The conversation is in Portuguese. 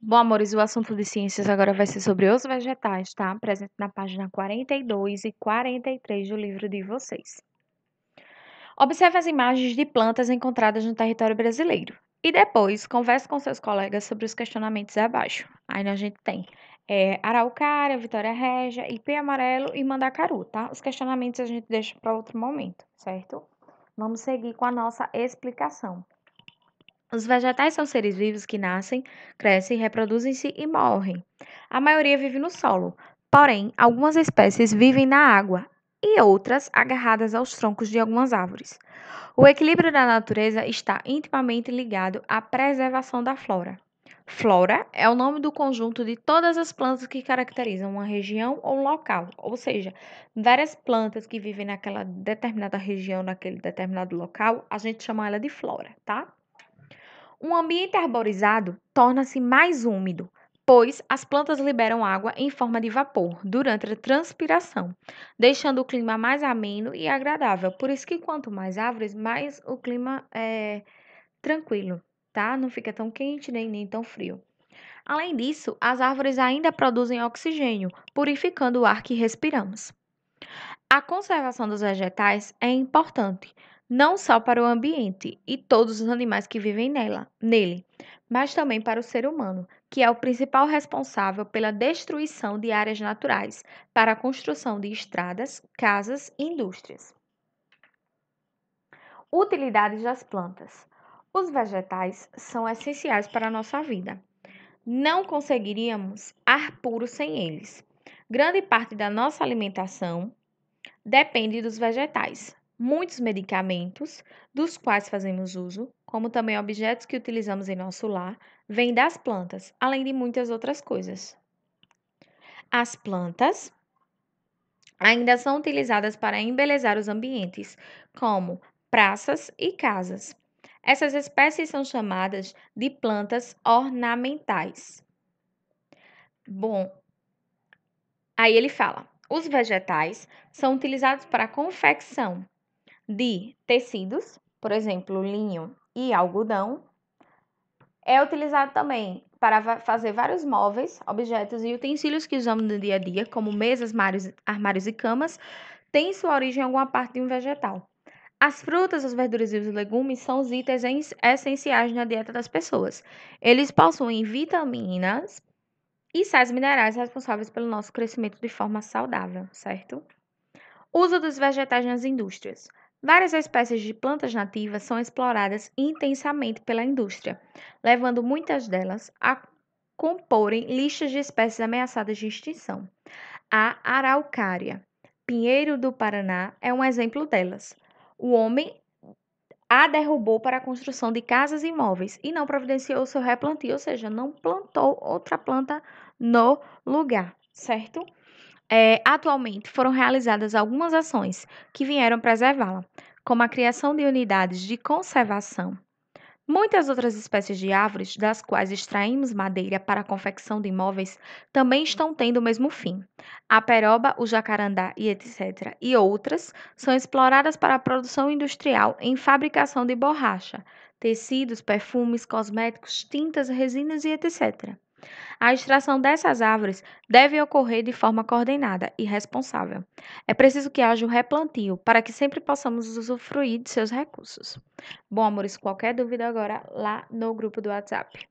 Bom, amores, o assunto de ciências agora vai ser sobre os vegetais, tá? Presente na página 42 e 43 do livro de vocês. Observe as imagens de plantas encontradas no território brasileiro e depois converse com seus colegas sobre os questionamentos abaixo. Aí a gente tem é, Araucária, Vitória Régia, Ipê Amarelo e Mandacaru, tá? Os questionamentos a gente deixa para outro momento, certo? Vamos seguir com a nossa explicação. Os vegetais são seres vivos que nascem, crescem, reproduzem-se e morrem. A maioria vive no solo, porém, algumas espécies vivem na água e outras agarradas aos troncos de algumas árvores. O equilíbrio da natureza está intimamente ligado à preservação da flora. Flora é o nome do conjunto de todas as plantas que caracterizam uma região ou local, ou seja, várias plantas que vivem naquela determinada região, naquele determinado local, a gente chama ela de flora, tá? Um ambiente arborizado torna-se mais úmido, pois as plantas liberam água em forma de vapor durante a transpiração, deixando o clima mais ameno e agradável. Por isso que quanto mais árvores, mais o clima é tranquilo, tá? Não fica tão quente nem, nem tão frio. Além disso, as árvores ainda produzem oxigênio, purificando o ar que respiramos. A conservação dos vegetais é importante, não só para o ambiente e todos os animais que vivem nela, nele, mas também para o ser humano, que é o principal responsável pela destruição de áreas naturais para a construção de estradas, casas e indústrias. Utilidades das plantas. Os vegetais são essenciais para a nossa vida. Não conseguiríamos ar puro sem eles. Grande parte da nossa alimentação depende dos vegetais, muitos medicamentos, dos quais fazemos uso, como também objetos que utilizamos em nosso lar, vêm das plantas, além de muitas outras coisas. As plantas ainda são utilizadas para embelezar os ambientes, como praças e casas. Essas espécies são chamadas de plantas ornamentais. Bom, aí ele fala: os vegetais são utilizados para a confecção, de tecidos, por exemplo, linho e algodão. É utilizado também para fazer vários móveis, objetos e utensílios que usamos no dia a dia, como mesas, armários, armários e camas, tem sua origem em alguma parte de um vegetal. As frutas, as verduras e os legumes são os itens essenciais na dieta das pessoas. Eles possuem vitaminas e sais minerais responsáveis pelo nosso crescimento de forma saudável, certo? Uso dos vegetais nas indústrias. Várias espécies de plantas nativas são exploradas intensamente pela indústria, levando muitas delas a comporem listas de espécies ameaçadas de extinção. A araucária, pinheiro do Paraná, é um exemplo delas. O homem a derrubou para a construção de casas e imóveis e não providenciou seu replantio, ou seja, não plantou outra planta no lugar, certo? é, atualmente foram realizadas algumas ações que vieram preservá-la, como a criação de unidades de conservação. Muitas outras espécies de árvores, das quais extraímos madeira para a confecção de móveis, também estão tendo o mesmo fim. A peroba, o jacarandá e etc. e outras são exploradas para a produção industrial em fabricação de borracha, tecidos, perfumes, cosméticos, tintas, resinas e etc. A extração dessas árvores deve ocorrer de forma coordenada e responsável. É preciso que haja o replantio para que sempre possamos usufruir de seus recursos. Bom, amores, qualquer dúvida agora lá no grupo do WhatsApp.